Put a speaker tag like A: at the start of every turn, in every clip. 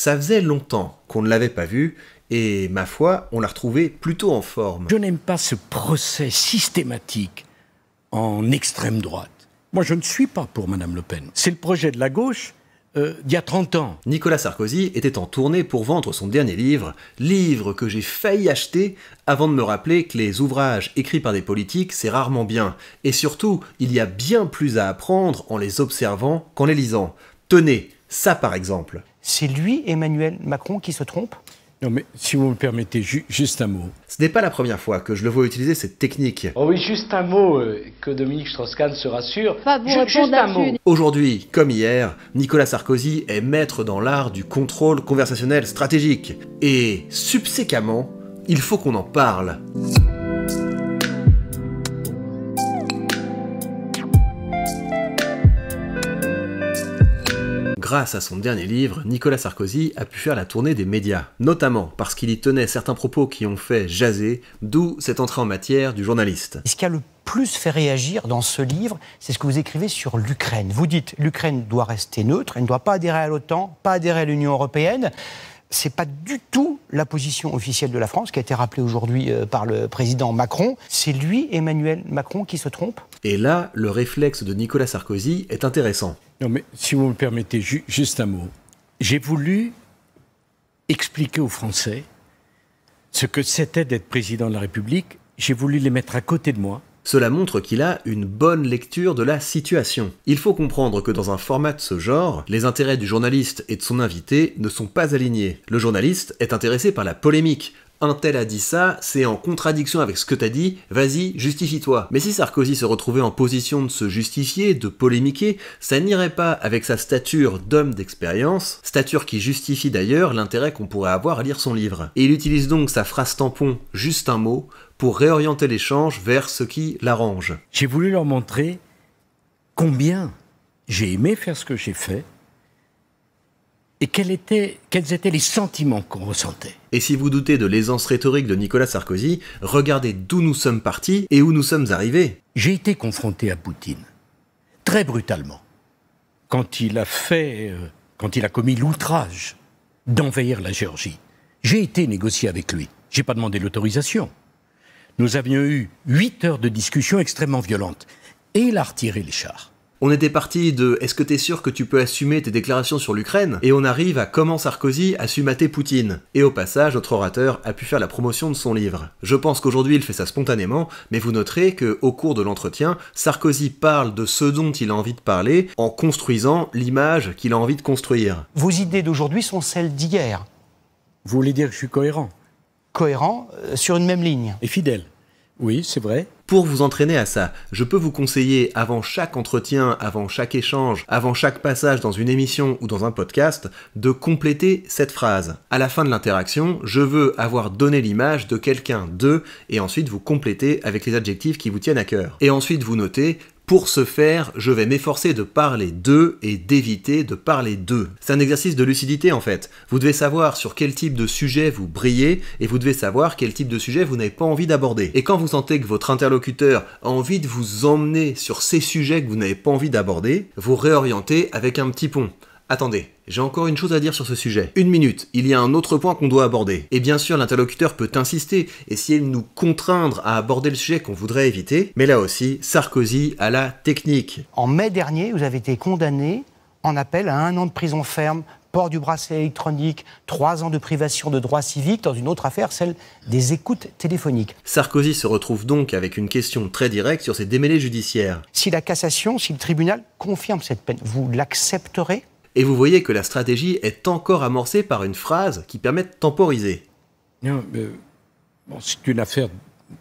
A: Ça faisait longtemps qu'on ne l'avait pas vu, et ma foi, on l'a retrouvé plutôt en forme.
B: Je n'aime pas ce procès systématique en extrême droite. Moi, je ne suis pas pour Madame Le Pen. C'est le projet de la gauche euh, d'il y a 30 ans. Nicolas Sarkozy
A: était en tournée pour vendre son dernier livre, livre que j'ai failli acheter avant de me rappeler que les ouvrages écrits par des politiques, c'est rarement bien. Et surtout, il y a bien plus à apprendre en les observant qu'en les lisant. Tenez, ça, par exemple. C'est lui, Emmanuel Macron, qui se trompe non, mais si vous me permettez, juste un mot. Ce n'est pas la première fois que je le vois utiliser cette technique.
B: Oh oui, juste un mot, euh, que Dominique Strauss-Kahn se rassure. juste un mot.
A: Aujourd'hui, comme hier, Nicolas Sarkozy est maître dans l'art du contrôle conversationnel stratégique. Et, subséquemment, il faut qu'on en parle. grâce à son dernier livre, Nicolas Sarkozy a pu faire la tournée des médias, notamment parce qu'il y tenait certains propos qui ont fait jaser, d'où cette entrée en matière du journaliste.
C: Ce qui a le plus fait réagir dans ce livre, c'est ce que vous écrivez sur l'Ukraine. Vous dites l'Ukraine doit rester neutre, elle ne doit pas adhérer à l'OTAN, pas adhérer à l'Union européenne c'est pas du tout la position officielle de la France, qui a été rappelée aujourd'hui euh, par le président Macron. C'est lui, Emmanuel Macron, qui se trompe. Et là, le réflexe de Nicolas
B: Sarkozy est intéressant. Non, mais si vous me permettez, juste un mot. J'ai voulu expliquer aux Français ce que c'était d'être président de la République. J'ai voulu les mettre à côté de moi cela montre qu'il a une bonne lecture de la situation.
A: Il faut comprendre que dans un format de ce genre, les intérêts du journaliste et de son invité ne sont pas alignés. Le journaliste est intéressé par la polémique, un tel a dit ça, c'est en contradiction avec ce que t'as dit, vas-y, justifie-toi. Mais si Sarkozy se retrouvait en position de se justifier, de polémiquer, ça n'irait pas avec sa stature d'homme d'expérience, stature qui justifie d'ailleurs l'intérêt qu'on pourrait avoir à lire son livre. Et il utilise donc sa phrase tampon, juste un mot,
B: pour réorienter l'échange vers ce qui l'arrange. J'ai voulu leur montrer combien j'ai aimé faire ce que j'ai fait, et quels étaient, les sentiments qu'on ressentait. Et si vous
A: doutez de l'aisance rhétorique de Nicolas Sarkozy, regardez
B: d'où nous sommes partis et où nous sommes arrivés. J'ai été confronté à Poutine, très brutalement, quand il a fait, euh, quand il a commis l'outrage d'envahir la Géorgie. J'ai été négocié avec lui. J'ai pas demandé l'autorisation. Nous avions eu huit heures de discussion extrêmement violente. Et il a retiré les chars.
A: On était parti de est-ce que t'es sûr que tu peux assumer tes déclarations sur l'Ukraine Et on arrive à comment Sarkozy a su mater Poutine. Et au passage, notre orateur a pu faire la promotion de son livre. Je pense qu'aujourd'hui il fait ça spontanément, mais vous noterez que au cours de l'entretien, Sarkozy parle de ce dont il a envie de parler en construisant l'image qu'il a envie de construire.
C: Vos idées d'aujourd'hui sont celles d'hier. Vous voulez dire que je suis cohérent Cohérent euh, sur une même ligne. Et fidèle.
A: Oui, c'est vrai. Pour vous entraîner à ça, je peux vous conseiller avant chaque entretien, avant chaque échange, avant chaque passage dans une émission ou dans un podcast, de compléter cette phrase. À la fin de l'interaction, je veux avoir donné l'image de quelqu'un de, et ensuite vous compléter avec les adjectifs qui vous tiennent à cœur. Et ensuite vous notez pour ce faire, je vais m'efforcer de parler d'eux et d'éviter de parler d'eux. C'est un exercice de lucidité en fait. Vous devez savoir sur quel type de sujet vous brillez et vous devez savoir quel type de sujet vous n'avez pas envie d'aborder. Et quand vous sentez que votre interlocuteur a envie de vous emmener sur ces sujets que vous n'avez pas envie d'aborder, vous réorientez avec un petit pont. Attendez, j'ai encore une chose à dire sur ce sujet. Une minute, il y a un autre point qu'on doit aborder. Et bien sûr, l'interlocuteur peut insister, essayer de nous contraindre à aborder le sujet qu'on voudrait éviter, mais là aussi, Sarkozy a la technique.
C: En mai dernier, vous avez été condamné en appel à un an de prison ferme, port du bracelet électronique, trois ans de privation de droits civiques dans une autre affaire, celle des écoutes téléphoniques. Sarkozy se
A: retrouve donc avec une question très directe sur ses démêlés judiciaires.
C: Si la cassation, si le tribunal confirme cette peine, vous l'accepterez
A: et vous voyez que la stratégie est encore amorcée par une phrase qui permet de temporiser.
C: c'est
B: une affaire,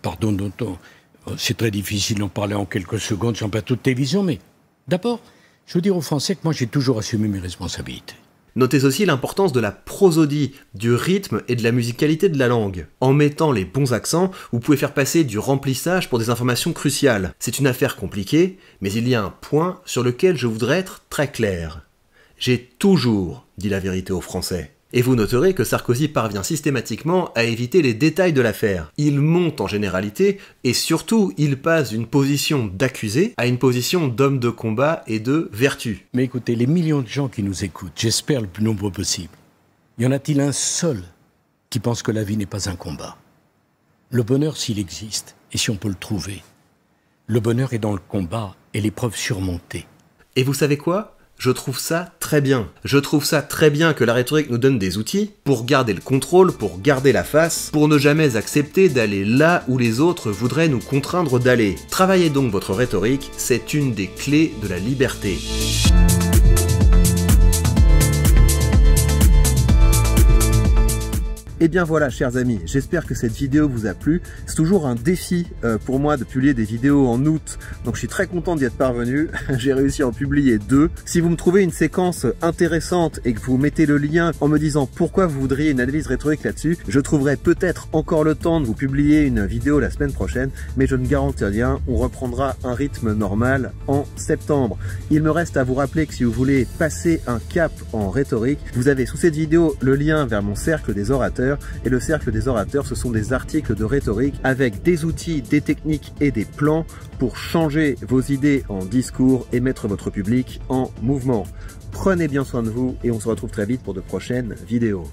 B: pardon, c'est très difficile d'en parler en quelques secondes, sur pas toutes tes télévision, mais d'abord, je veux dire aux Français que moi j'ai toujours assumé mes responsabilités. Notez aussi l'importance de la
A: prosodie, du rythme et de la musicalité de la langue. En mettant les bons accents, vous pouvez faire passer du remplissage pour des informations cruciales. C'est une affaire compliquée, mais il y a un point sur lequel je voudrais être très clair. J'ai toujours dit la vérité aux Français. Et vous noterez que Sarkozy parvient systématiquement à éviter les détails de l'affaire. Il monte en généralité et surtout il passe d'une position d'accusé à une position d'homme de combat
B: et de vertu. Mais écoutez, les millions de gens qui nous écoutent, j'espère le plus nombreux possible, y en a-t-il un seul qui pense que la vie n'est pas un combat Le bonheur s'il existe et si on peut le trouver, le bonheur est dans le combat et l'épreuve surmontée.
A: Et vous savez quoi je trouve ça très bien. Je trouve ça très bien que la rhétorique nous donne des outils pour garder le contrôle, pour garder la face, pour ne jamais accepter d'aller là où les autres voudraient nous contraindre d'aller. Travaillez donc votre rhétorique, c'est une des clés de la liberté. Et eh bien voilà chers amis, j'espère que cette vidéo vous a plu. C'est toujours un défi euh, pour moi de publier des vidéos en août, donc je suis très content d'y être parvenu. J'ai réussi à en publier deux. Si vous me trouvez une séquence intéressante et que vous mettez le lien en me disant pourquoi vous voudriez une analyse rhétorique là-dessus, je trouverai peut-être encore le temps de vous publier une vidéo la semaine prochaine, mais je ne garantis rien, on reprendra un rythme normal en septembre. Il me reste à vous rappeler que si vous voulez passer un cap en rhétorique, vous avez sous cette vidéo le lien vers mon cercle des orateurs et le cercle des orateurs, ce sont des articles de rhétorique avec des outils, des techniques et des plans pour changer vos idées en discours et mettre votre public en mouvement. Prenez bien soin de vous et on se retrouve très vite pour de prochaines vidéos.